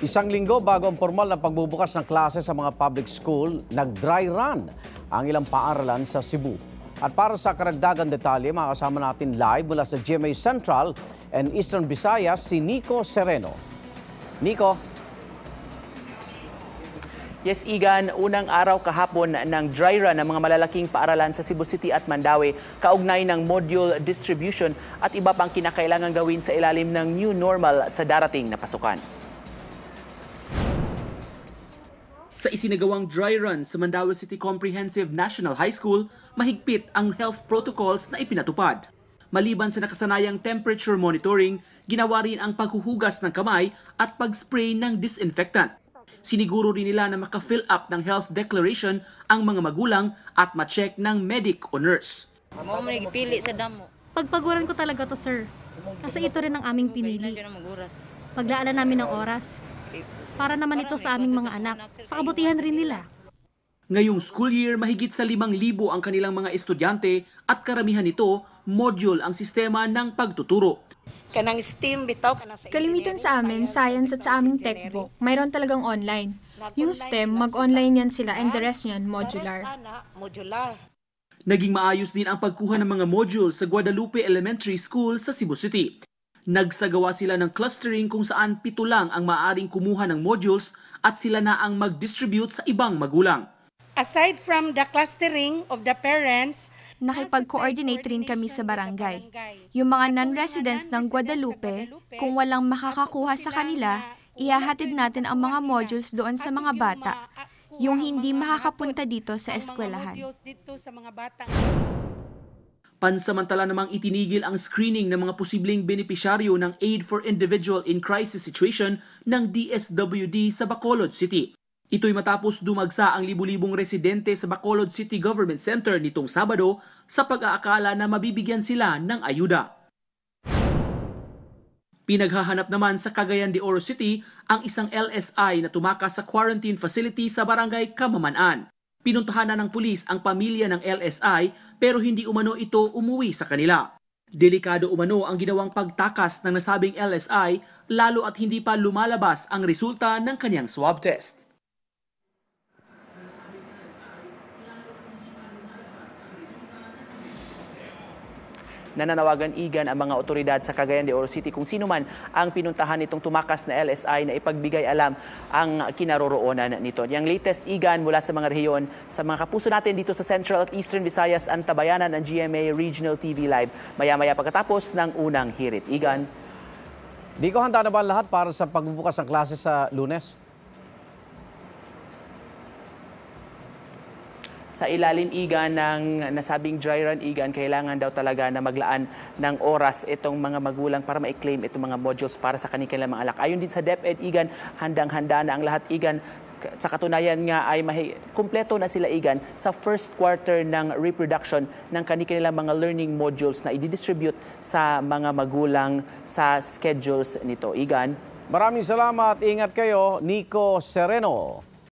Isang linggo bago ang formal na pagbubukas ng klase sa mga public school, nag-dry run ang ilang paaralan sa Cebu. At para sa karagdagan detalye, makasama natin live mula sa GMA Central and Eastern Visayas si Nico Sereno. Nico? Yes, Igan, unang araw kahapon ng dry run ng mga malalaking paaralan sa Cebu City at Mandawi, kaugnay ng module distribution at iba pang kinakailangan gawin sa ilalim ng new normal sa darating na pasukan. Sa isinagawang dry run sa Mandawi City Comprehensive National High School, mahigpit ang health protocols na ipinatupad. Maliban sa nakasanayang temperature monitoring, ginawa rin ang paghuhugas ng kamay at pag-spray ng disinfectant. Siniguro rin nila na maka-fill up ng health declaration ang mga magulang at ma-check ng medic o nurse. Pagpaguran ko talaga to, sir. Kasi ito rin ang aming pinili. Paglaala namin ng oras, para naman ito sa aming mga anak, sa kabutihan rin nila. Ngayong school year, mahigit sa 5,000 ang kanilang mga estudyante at karamihan nito, module ang sistema ng pagtuturo. Kanang STEAM bitaw kanang sa Kalimitan sa amin, science at sa aming tech book, mayroon talagang online. Yung STEM, mag-online yan sila and the rest yan, Modular. Naging maayos din ang pagkuha ng mga module sa Guadalupe Elementary School sa Cebu City. Nagsagawa sila ng clustering kung saan pito lang ang maaring kumuha ng modules at sila na ang mag-distribute sa ibang magulang. Aside from the clustering of the parents, nakipag-coordinate rin kami sa barangay. Yung mga non-residents ng Guadalupe, kung walang makakakuha sa kanila, ihahatid natin ang mga modules doon sa mga bata, yung hindi makakapunta dito sa eskwelahan. Pansamantala namang itinigil ang screening ng mga posibleng benepisyaryo ng Aid for Individual in Crisis Situation ng DSWD sa Bacolod City. Ito'y matapos dumagsa ang libu-libong residente sa Bacolod City Government Center nitong Sabado sa pag-aakala na mabibigyan sila ng ayuda. Pinaghahanap naman sa Cagayan de Oro City ang isang LSI na tumakas sa quarantine facility sa barangay Kamamanaan. Pinuntahan na ng pulis ang pamilya ng LSI pero hindi umano ito umuwi sa kanila. Delikado umano ang ginawang pagtakas ng nasabing LSI lalo at hindi pa lumalabas ang resulta ng kanyang swab test. Nananawagan igan ang mga otoridad sa Cagayan de Oro City kung sino man ang pinuntahan nitong tumakas na LSI na ipagbigay alam ang kinaroroonan nito. Yang latest igan mula sa mga rehiyon sa mga kapuso natin dito sa Central at Eastern Visayas ang tabayanan ng GMA Regional TV Live maya-maya pagkatapos ng unang hirit. Igan. Di ko handa na ba lahat para sa pagbubukas ng klase sa lunes? sa ilalim igan ng nasabing dry run igan, kailangan daw talaga na maglaan ng oras itong mga magulang para ma-claim itong mga modules para sa kanilang mga anak. Ayon din sa DepEd igan, handang-handa na ang lahat igan sa katunayan nga ay mahi- kumpleto na sila igan sa first quarter ng reproduction ng kanilang mga learning modules na i-distribute sa mga magulang sa schedules nito. Igan. Maraming salamat. Ingat kayo, Nico Sereno.